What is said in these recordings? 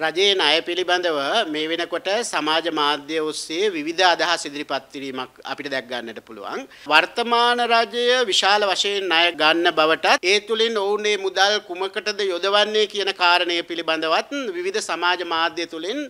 රජයේ ණය පිළිබඳව මේ වෙනකොට සමාජ මාධ්‍ය ඔස්සේ විවිධ අදහස් ඉදිරිපත් කිරීමක් අපිට දැක් ගන්නට පුළුවන්. වර්තමාන රජය විශාල වශයෙන් ණය ගන්න බවටත් ඒ තුලින් ඔවුන්ගේ මුදල් කුමකටද යොදවන්නේ කියන කාරණය පිළිබඳවත් විවිධ සමාජ මාධ්‍ය තුලින්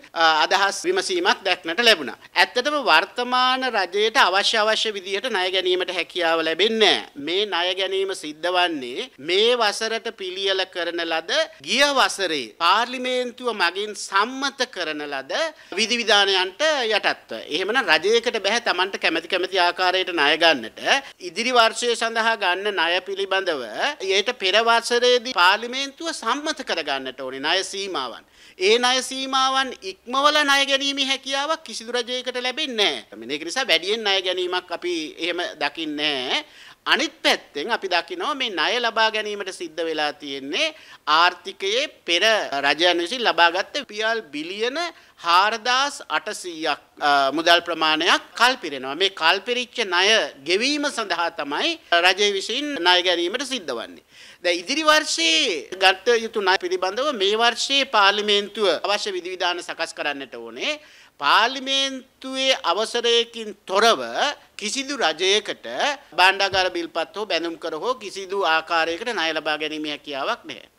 අදහස් විමසීමක් දැක්නට ලැබුණා. ඇත්තටම වර්තමාන රජයට අවශ්‍ය අවශ්‍ය විදිහට ණය ගැනීමට හැකියාව ලැබෙන්නේ මේ ණය ගැනීම සිද්ධ වන්නේ මේ වසරට පිළියෙල කරන ලද ගිය වසරේ පාර්ලිමේන්තුව රජින් සම්මත කරන ලද විධිවිධානයන්ට යටත්ව. එහෙමනම් රජයකට බැහැ Tamanට කැමැති කැමැති ආකාරයට ණය ගන්නට. ඉදිරි වර්ෂය සඳහා ගන්න ණය පිළිබඳව ඊට පෙර වසරේදී පාර්ලිමේන්තුව සම්මත කර ගන්නට ඕනේ ණය සීමාවන්. ඒ ණය සීමාවන් ඉක්මවල ණය ගැනීමේ හැකියාවක් කිසිදු රජයකට ලැබෙන්නේ නැහැ. මේක නිසා වැඩියෙන් ණය ගැනීමක් අපි එහෙම දකින්නේ නැහැ. අනිත් පැත්තෙන් අපි දකිනවා මේ ණය ලබා ගැනීමට සිද්ධ වෙලා තියෙන්නේ ආර්ථිකයේ පෙර රජයන් විසින් ලබාගත්ත රුපියල් බිලියන 4800ක් මුදල් ප්‍රමාණයක් කල්පිරෙනවා. මේ කල්පිරිච්ච ණය ගෙවීම සඳහා තමයි රජය විසින් ණය ගැනීමට සිද්ධ වන්නේ. දැන් ඉදිරි වර්ෂයේ ගත යුතු ණය පිළිබඳව මේ වර්ෂයේ පාර්ලිමේන්තුව අවශ්‍ය විධිවිධාන සකස් කරන්නට ඕනේ. පාර්ලිමේන්තුවේ අවසරයකින් තොරව කිසිදු රජයකට බණ්ඩාගාර බිල්පත් හෝ බැඳුම් කර හෝ කිසිදු ආකාරයකට ණය ලබා ගැනීම හැකියාවක් නැහැ.